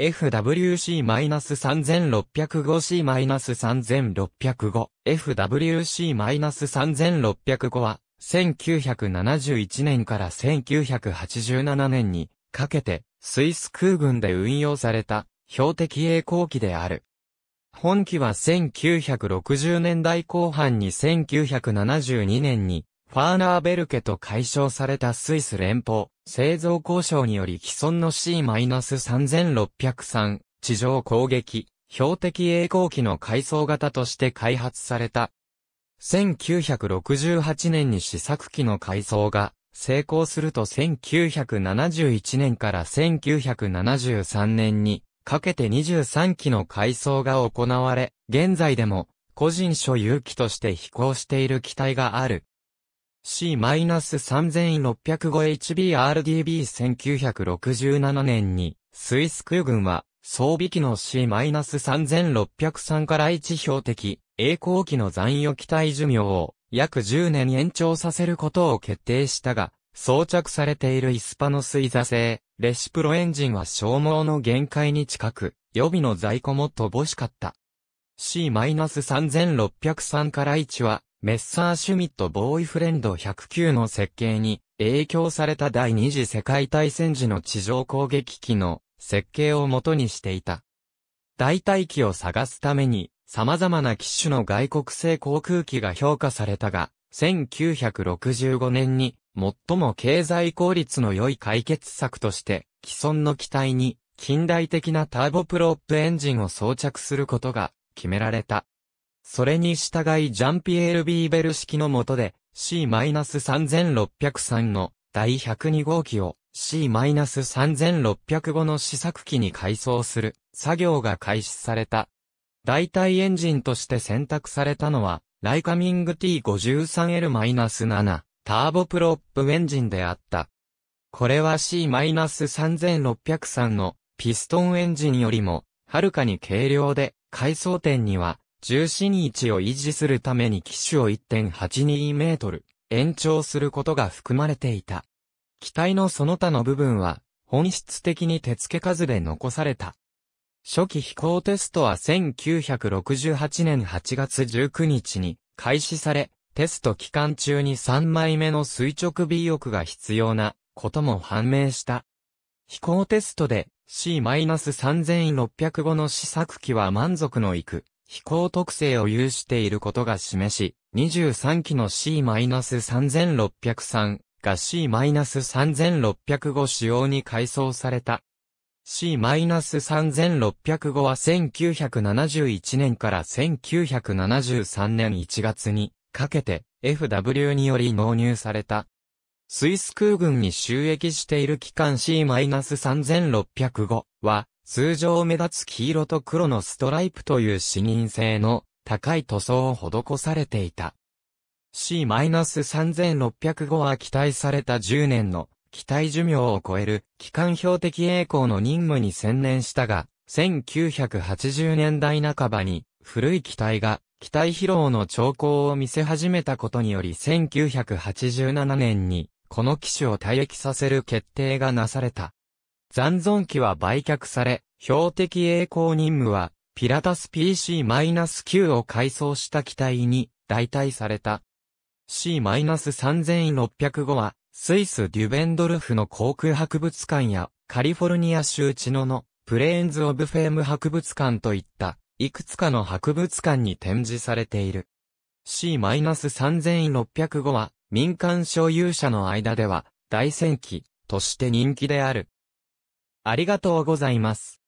FWC-3605C-3605 FWC-3605 は1971年から1987年にかけてスイス空軍で運用された標的栄光機である。本機は1960年代後半に1972年にファーナーベルケと解消されたスイス連邦、製造交渉により既存の C-3603 地上攻撃、標的栄光機の改装型として開発された。1968年に試作機の改装が成功すると1971年から1973年にかけて23機の改装が行われ、現在でも個人所有機として飛行している機体がある。C-3605HBRDB1967 年に、スイス空軍は、装備機の C-3603 から1標的、栄光機の残余機体寿命を約10年延長させることを決定したが、装着されているイスパの水座製、レシプロエンジンは消耗の限界に近く、予備の在庫も乏しかった。C-3603 から1は、メッサーシュミットボーイフレンド109の設計に影響された第二次世界大戦時の地上攻撃機の設計を元にしていた。代替機を探すために様々な機種の外国製航空機が評価されたが、1965年に最も経済効率の良い解決策として既存の機体に近代的なターボプロップエンジンを装着することが決められた。それに従いジャンピエール・ビーベル式の下で C-3603 の第102号機を C-3605 の試作機に改装する作業が開始された。代替エンジンとして選択されたのはライカミング T53L-7 ターボプロップエンジンであった。これは C-3603 のピストンエンジンよりもはるかに軽量で、改装点には重心位置を維持するために機種を1.82メートル延長することが含まれていた。機体のその他の部分は本質的に手付け数で残された。初期飛行テストは1968年8月19日に開始され、テスト期間中に3枚目の垂直尾翼が必要なことも判明した。飛行テストで C-3605 の試作機は満足のいく飛行特性を有していることが示し、23機の C-3603 が C-3605 仕様に改装された。C-3605 は1971年から1973年1月にかけて FW により納入された。スイス空軍に収益している機関 C-3605 は通常目立つ黄色と黒のストライプという視認性の高い塗装を施されていた。C-3605 は期待された10年の期待寿命を超える機関標的栄光の任務に専念したが、1980年代半ばに古い機体が機体疲労の兆候を見せ始めたことにより1987年にこの機種を退役させる決定がなされた。残存機は売却され、標的栄光任務は、ピラタス PC-9 を改装した機体に代替された。C-3605 は、スイス・デュベンドルフの航空博物館や、カリフォルニア州チノの、プレーンズ・オブ・フェーム博物館といった、いくつかの博物館に展示されている。C-3605 は、民間所有者の間では、大戦機として人気である。ありがとうございます。